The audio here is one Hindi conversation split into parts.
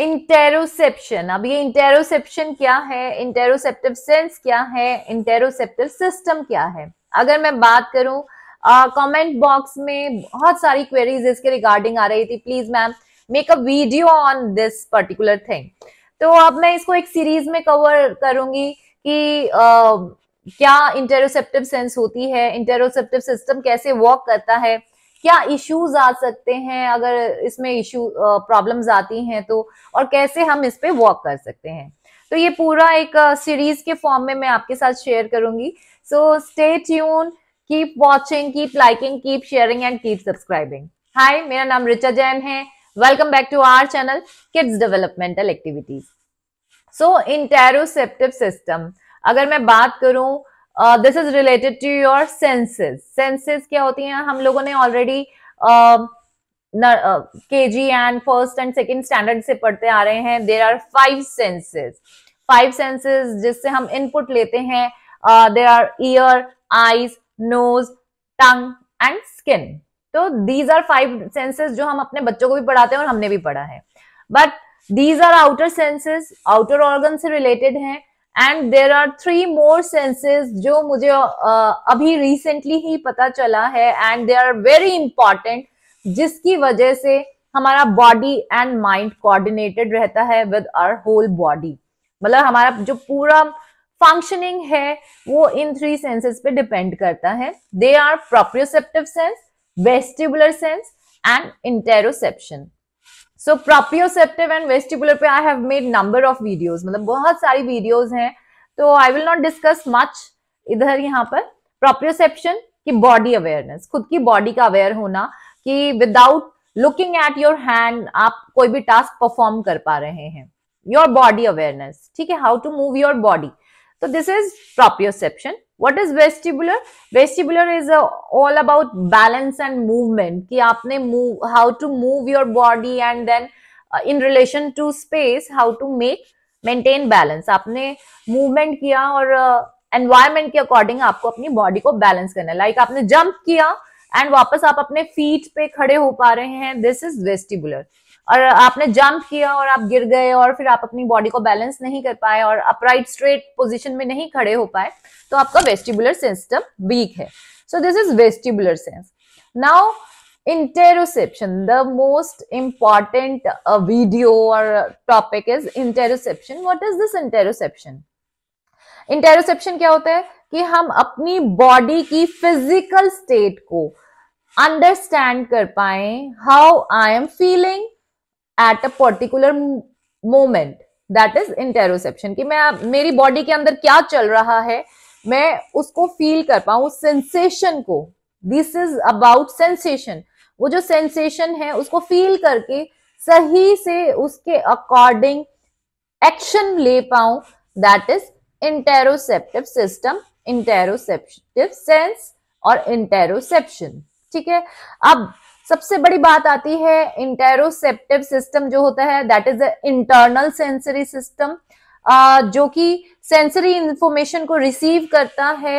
इंटेरोसेप्शन अब ये इंटेरोसेप्शन क्या है इंटेरोसेप्टिव सेंस क्या है इंटेरोसेप्टिव सिस्टम क्या है अगर मैं बात करूं कमेंट uh, बॉक्स में बहुत सारी क्वेरीज इसके रिगार्डिंग आ रही थी please ma'am make a video on this particular thing तो अब मैं इसको एक सीरीज में कवर करूंगी कि uh, क्या इंटेरोसेप्टिव सेंस होती है इंटेरोसेप्टिव सिस्टम कैसे वर्क करता है क्या इश्यूज आ सकते हैं अगर इसमें इश्यू प्रॉब्लम्स आती हैं तो और कैसे हम इस पे वॉक कर सकते हैं तो ये पूरा एक सीरीज के फॉर्म में मैं आपके साथ शेयर करूंगी so stay tune keep watching keep liking keep sharing and keep subscribing hi मेरा नाम रिचा जैन है welcome back to our channel kids developmental activities so interoceptive system अगर मैं बात करूं this is related to your senses senses क्या होती हैं हम लोगों ने already K G and first and second standard से पढ़ते आ रहे हैं there are five senses five senses जिससे हम इनपुट लेते हैं there are ear eyes nose tongue and skin तो दीज आर फाइव सेंसेस जो हम अपने बच्चों को भी पढ़ाते हैं और हमने भी पढ़ा है but these are outer senses outer organ से रिलेटेड हैं and there are three more senses जो मुझे uh, अभी रिसेंटली ही पता चला है and they are very important जिसकी वजह से हमारा बॉडी एंड माइंड कोऑर्डिनेटेड रहता है विद आर होल बॉडी मतलब हमारा जो पूरा फंक्शनिंग है वो इन थ्री सेंसेस पे डिपेंड करता है they are proprioceptive sense vestibular sense and interoception so proprioceptive and vestibular पे I have made number of videos मतलब बहुत सारी वीडियोज हैं तो I will not discuss much इधर यहाँ पर प्रोप्रियोसेप्शन की बॉडी अवेयरनेस खुद की बॉडी का अवेयर होना कि without looking at your hand आप कोई भी टास्क परफॉर्म कर पा रहे हैं योर बॉडी अवेयरनेस ठीक है how to move your body तो this is proprioception what is vestibular vestibular is all about balance and movement कि आपने move how to move your body and then in relation to space how to make maintain balance आपने मूवमेंट किया और एनवायरमेंट uh, के अकॉर्डिंग आपको अपनी बॉडी को बैलेंस करना लाइक like आपने जंप किया एंड वापस आप अपने फीट पे खड़े हो पा रहे हैं दिस इज वेस्टिबुलर और आपने जंप किया और आप गिर गए और फिर आप अपनी बॉडी को बैलेंस नहीं कर पाए और अपराइट स्ट्रेट पोजिशन में नहीं खड़े हो पाए तो आपका वेस्टिबुलर सिस्टम वीक है so this is vestibular sense now interoception the most important video और topic is interoception what is this interoception interoception क्या होता है कि हम अपनी बॉडी की फिजिकल स्टेट को अंडरस्टैंड कर पाए how I am feeling at a particular moment that is interoception कि मैं मेरी बॉडी के अंदर क्या चल रहा है मैं उसको फील कर पाऊ उस सेंसेशन को दिस इज अबाउट सेंसेशन वो जो सेंसेशन है उसको फील करके सही से उसके अकॉर्डिंग एक्शन ले पाऊं that is interoceptive system interoceptive sense और इंटेरोसेप्शन ठीक है अब सबसे बड़ी बात आती है इंटेरोसेप्टिव सिस्टम जो होता है that is internal sensory system जो कि सेंसरी इंफॉर्मेशन को रिसीव करता है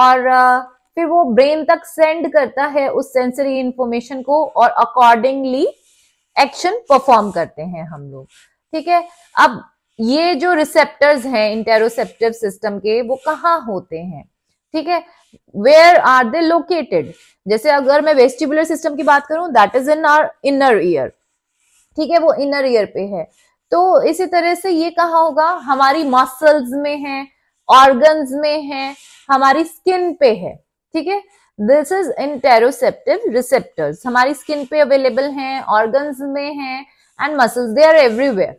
और uh, फिर वो ब्रेन तक सेंड करता है उस सेंसरी इंफॉर्मेशन को और अकॉर्डिंगली एक्शन परफॉर्म करते हैं हम लोग ठीक है अब ये जो रिसेप्टर्स हैं इंटेरोसेप्टिव सिस्टम के वो कहाँ होते हैं ठीक है वेयर आर दे लोकेटेड जैसे अगर मैं वेस्टिबुलर सिस्टम की बात करूं that is in our inner ear ठीक है वो इनर ईयर पे है तो इसी तरह से ये कहा होगा हमारी मसल्स में है ऑर्गन्स में है हमारी स्किन पे है ठीक है दिस इज इंटेरोसेप्टिव रिसेप्टर्स हमारी स्किन पे अवेलेबल हैं ऑर्गन्स में हैं and muscles they are everywhere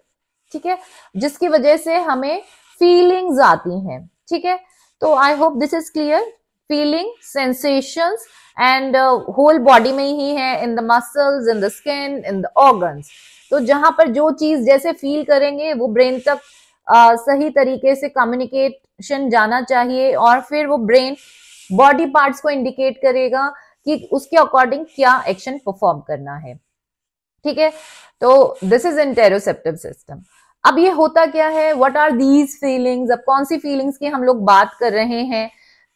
ठीक है जिसकी वजह से हमें फीलिंग्स आती हैं ठीक है तो I hope this is clear feeling sensation and whole body में ही है in the muscles in the skin in the organs तो जहां पर जो चीज जैसे फील करेंगे वो ब्रेन तक आ, uh, सही तरीके से कम्युनिकेशन जाना चाहिए और फिर वो ब्रेन बॉडी पार्ट्स को इंडिकेट करेगा कि उसके अकॉर्डिंग क्या एक्शन परफॉर्म करना है ठीक है तो दिस इज इंटेरोसेप्टिव सिस्टम अब ये होता क्या है वट आर दीज फीलिंग्स अब कौन सी फीलिंग्स की हम लोग बात कर रहे हैं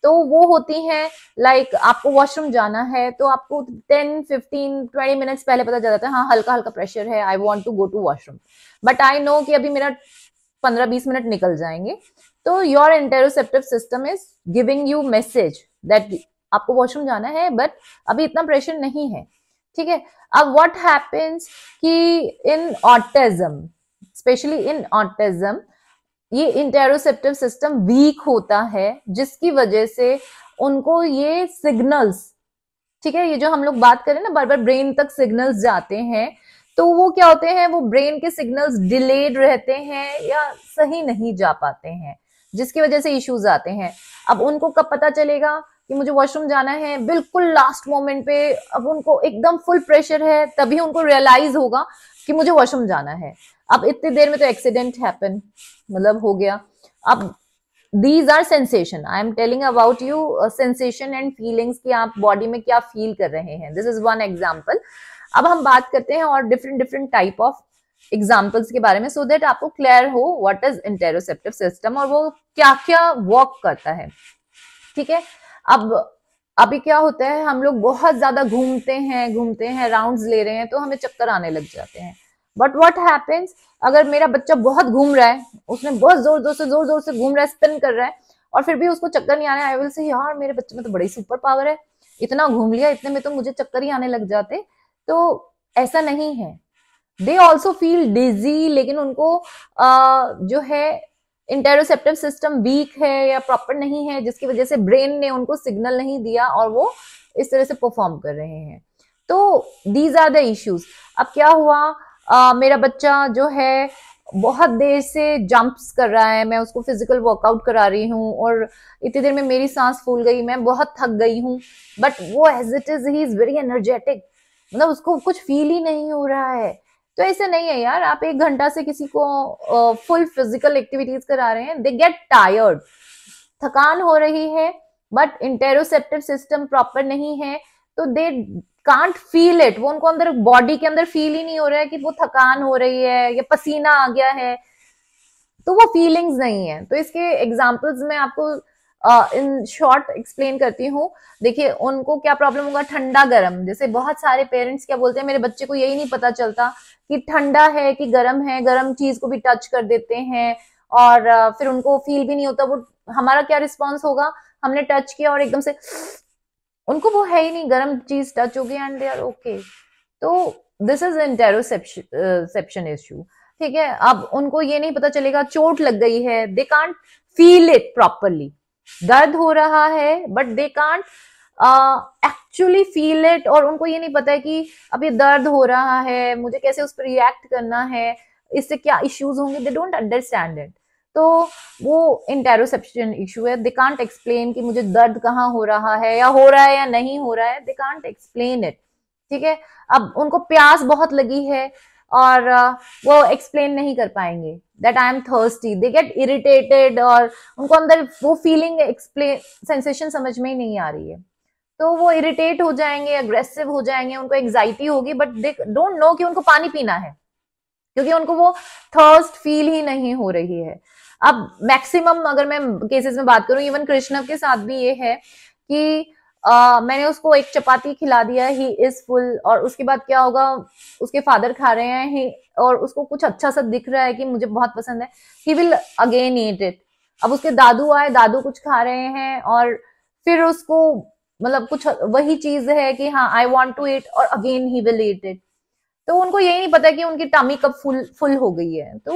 तो वो होती हैं लाइक like, आपको वॉशरूम जाना है तो आपको टेन फिफ्टीन ट्वेंटी मिनट्स पहले पता चल जाता है हाँ हल्का हल्का प्रेशर है I want to go to washroom but I know कि अभी मेरा पंद्रह बीस मिनट निकल जाएंगे तो your interoceptive system is giving you message that आपको वॉशरूम जाना है बट अभी इतना प्रेशर नहीं है ठीक है अब व्हाट हैपेंस कि in autism specially in autism ये इंटेरोसेप्टिव सिस्टम वीक होता है जिसकी वजह से उनको ये सिग्नल्स ठीक है ये जो हम लोग बात करें ना बार बार ब्रेन तक सिग्नल्स जाते हैं तो वो क्या होते हैं वो ब्रेन के सिग्नल्स डिलेड रहते हैं या सही नहीं जा पाते हैं जिसकी वजह से इश्यूज आते हैं अब उनको कब पता चलेगा कि मुझे वॉशरूम जाना है बिल्कुल लास्ट मोमेंट पे अब उनको एकदम फुल प्रेशर है तभी उनको रियलाइज होगा कि मुझे वॉशरूम जाना है अब इतनी देर में तो एक्सीडेंट हैपन मतलब हो गया अब these are sensation I am telling about you sensation and feelings कि आप बॉडी में क्या फील कर रहे हैं दिस इज वन एग्जाम्पल अब हम बात करते हैं और different different type of examples के बारे में सो so देट आपको क्लियर हो वट इज इंटेरोसेप्टिव सिस्टम और वो क्या क्या वर्क करता है ठीक है अब अभी क्या होता है हम लोग बहुत ज्यादा घूमते हैं घूमते हैं राउंड्स ले रहे हैं तो हमें चक्कर आने लग जाते हैं बट वॉट हैपन्स अगर मेरा बच्चा बहुत घूम रहा है उसने बहुत जोर जोर से जोर जोर से घूम रहा है स्पिन कर रहा है और फिर भी उसको चक्कर नहीं आ रहा है आई विल से यार मेरे बच्चे में तो बड़ी सुपर पावर है इतना घूम लिया इतने में तो मुझे चक्कर ही आने लग जाते तो ऐसा नहीं है दे ऑल्सो फील डिजी लेकिन उनको आ, जो है इंटेरोसेप्टिव सिस्टम वीक है या प्रॉपर नहीं है जिसकी वजह से ब्रेन ने उनको सिग्नल नहीं दिया और वो इस तरह से परफॉर्म कर रहे हैं तो दीज आर द इश्यूज अब क्या हुआ आ, मेरा बच्चा जो है बहुत देर से जंप्स कर रहा है मैं उसको फिजिकल वर्कआउट करा रही हूँ और इतनी देर में मेरी सांस फूल गई मैं बहुत थक गई हूँ बट वो as it is he is very energetic मतलब उसको कुछ फील ही नहीं हो रहा है तो ऐसे नहीं है यार आप एक घंटा से किसी को फुल फिजिकल एक्टिविटीज करा रहे हैं दे गेट टायर्ड थकान हो रही है बट इंटेरोसेप्टिव सिस्टम प्रॉपर नहीं है तो दे कांट फील इट वो उनको अंदर बॉडी के अंदर फील ही नहीं हो रहा है कि वो थकान हो रही है या पसीना आ गया है तो वो फीलिंग्स नहीं है तो इसके एग्जाम्पल्स में आपको इन शॉर्ट एक्सप्लेन करती हूँ देखिए उनको क्या प्रॉब्लम होगा ठंडा गर्म जैसे बहुत सारे पेरेंट्स क्या बोलते हैं मेरे बच्चे को यही नहीं पता चलता कि ठंडा है कि गर्म है गर्म चीज को भी टच कर देते हैं और uh, फिर उनको फील भी नहीं होता वो हमारा क्या रिस्पॉन्स होगा हमने टच किया और एकदम से उनको वो है ही नहीं गर्म चीज टच होगी एंड दे आर ओके तो दिस इज इंटेरोसेप्शन इश्यू ठीक है अब उनको ये नहीं पता चलेगा चोट लग गई है they can't feel it properly दर्द हो रहा है but they can't actually feel it और उनको ये नहीं पता है कि अब ये दर्द हो रहा है मुझे कैसे उस पर रिएक्ट करना है इससे क्या इश्यूज होंगे दे डोंट अंडरस्टैंड इट तो वो इंटेरोसेप्शन इशू है दे कांट एक्सप्लेन कि मुझे दर्द कहाँ हो रहा है या हो रहा है या नहीं हो रहा है दे कांट एक्सप्लेन इट ठीक है अब उनको प्यास बहुत लगी है और वो एक्सप्लेन नहीं कर पाएंगे that I am thirsty they get irritated और उनको अंदर वो फीलिंग एक्सप्लेन सेंसेशन समझ में ही नहीं आ रही है तो वो इरिटेट हो जाएंगे अग्रेसिव हो जाएंगे उनको एंग्जाइटी होगी बट दे डोंट नो कि उनको पानी पीना है क्योंकि उनको वो थर्स्ट फील ही नहीं हो रही है अब मैक्सिमम अगर मैं केसेस में बात करूं इवन कृष्णव के साथ भी ये है कि आ, मैंने उसको एक चपाती खिला दिया ही इज फुल और उसके बाद क्या होगा उसके फादर खा रहे हैं ही और उसको कुछ अच्छा सा दिख रहा है कि मुझे बहुत पसंद है he will again eat it अब उसके दादू आए दादू कुछ खा रहे हैं और फिर उसको मतलब कुछ वही चीज है कि हाँ आई वॉन्ट टू ईट और again he will eat it तो उनको यही नहीं पता कि उनकी टमी कब फुल फुल हो गई है तो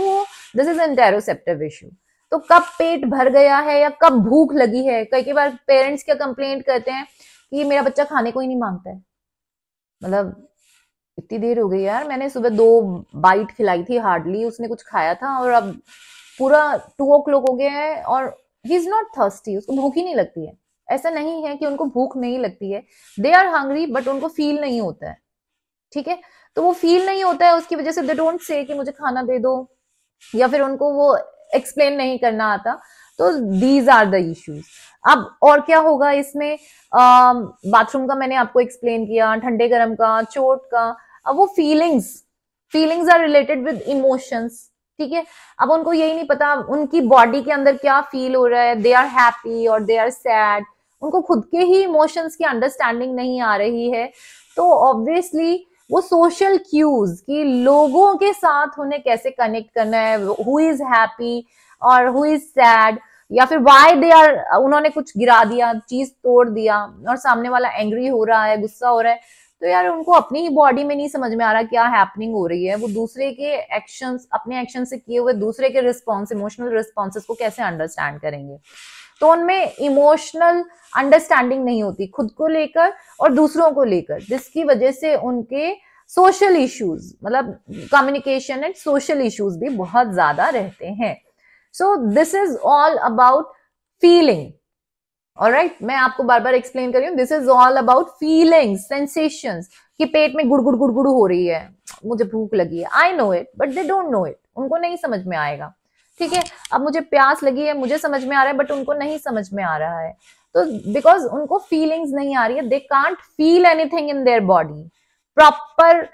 दिस इज एंटेरोसेप्टिव इश्यू तो कब पेट भर गया है या कब भूख लगी है कई कई बार पेरेंट्स क्या कंप्लेंट करते हैं कि मेरा बच्चा खाने को ही नहीं मांगता है मतलब इतनी देर हो गई यार मैंने सुबह दो बाइट खिलाई थी हार्डली उसने कुछ खाया था और अब पूरा टू ओ क्लॉक हो गया है और ही इज नॉट थर्स्टी उसको भूख ही नहीं लगती है ऐसा नहीं है कि उनको भूख नहीं लगती है दे आर हंग्री बट उनको फील नहीं होता है ठीक है तो वो फील नहीं होता है उसकी वजह से दे डोंट से कि मुझे खाना दे दो या फिर उनको वो एक्सप्लेन नहीं करना आता तो दीज आर द इश्यूज अब और क्या होगा इसमें बाथरूम का मैंने आपको एक्सप्लेन किया ठंडे गर्म का चोट का अब वो feelings feelings are related with emotions ठीक है अब उनको यही नहीं पता उनकी बॉडी के अंदर क्या फील हो रहा है दे आर हैप्पी और दे आर सैड उनको खुद के ही इमोशंस की अंडरस्टैंडिंग नहीं आ रही है तो ऑब्वियसली वो सोशल क्यूज कि लोगों के साथ उन्हें कैसे कनेक्ट करना है हु इज हैप्पी और हु इज सैड या फिर वाई दे आर उन्होंने कुछ गिरा दिया चीज तोड़ दिया और सामने वाला एंग्री हो रहा है गुस्सा हो रहा है तो यार उनको अपनी ही बॉडी में नहीं समझ में आ रहा क्या हैपनिंग हो रही है वो दूसरे के एक्शंस अपने एक्शन से किए हुए दूसरे के रिस्पॉन्स इमोशनल रिस्पॉन्स को कैसे अंडरस्टैंड करेंगे तो उनमें इमोशनल अंडरस्टैंडिंग नहीं होती खुद को लेकर और दूसरों को लेकर जिसकी वजह से उनके सोशल इश्यूज मतलब कम्युनिकेशन एंड सोशल इश्यूज भी बहुत ज्यादा रहते हैं so this is all about feeling और राइट मैं आपको बार बार एक्सप्लेन कर रही हूँ this is all about feeling sensation कि पेट में गुड़ गुड़ गुड़ गुड़ हो रही है मुझे भूख लगी है I know it but they don't know it उनको नहीं समझ में आएगा ठीक है अब मुझे प्यास लगी है मुझे समझ में आ रहा है बट उनको नहीं समझ में आ रहा है तो बिकॉज उनको फीलिंग्स नहीं आ रही है they can't feel anything in their body proper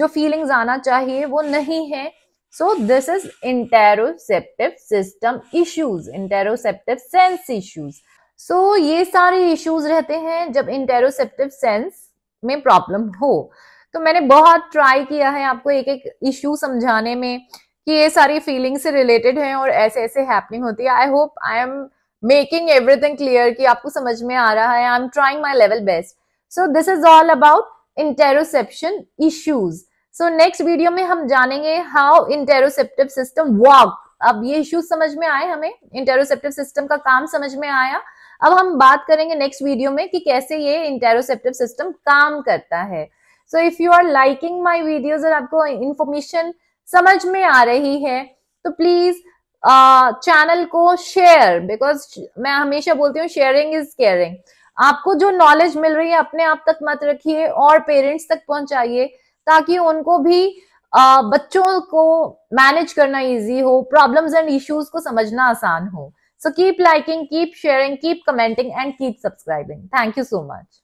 जो फीलिंग्स आना चाहिए वो नहीं है so this is interoceptive system issues interoceptive sense issues so ये सारे इश्यूज रहते हैं जब इंटेरोसेप्टिव सेंस में प्रॉब्लम हो तो मैंने बहुत ट्राई किया है आपको एक एक इश्यू समझाने में कि ये सारी फीलिंग से रिलेटेड हैं और ऐसे ऐसे हैपनिंग होती है I hope I am making everything clear कि आपको समझ में आ रहा है I am trying my level best so this is all about interoception issues so next video में हम जानेंगे हाउ इंटेरोसेप्टिव सिस्टम वर्क अब ये इश्यूज समझ में आए हमें इंटेरोसेप्टिव सिस्टम का काम समझ में आया अब हम बात करेंगे नेक्स्ट वीडियो में कि कैसे ये इंटेरोसेप्टिव सिस्टम काम करता है so if you are liking my videos और आपको इन्फॉर्मेशन समझ में आ रही है तो प्लीज चैनल को शेयर बिकॉज मैं हमेशा बोलती हूँ शेयरिंग इज केयरिंग आपको जो नॉलेज मिल रही है अपने आप तक मत रखिए और पेरेंट्स तक पहुंचाइए ताकि उनको भी आ, बच्चों को मैनेज करना इजी हो प्रॉब्लम्स एंड इश्यूज को समझना आसान हो so keep liking keep sharing keep commenting and keep subscribing thank you so much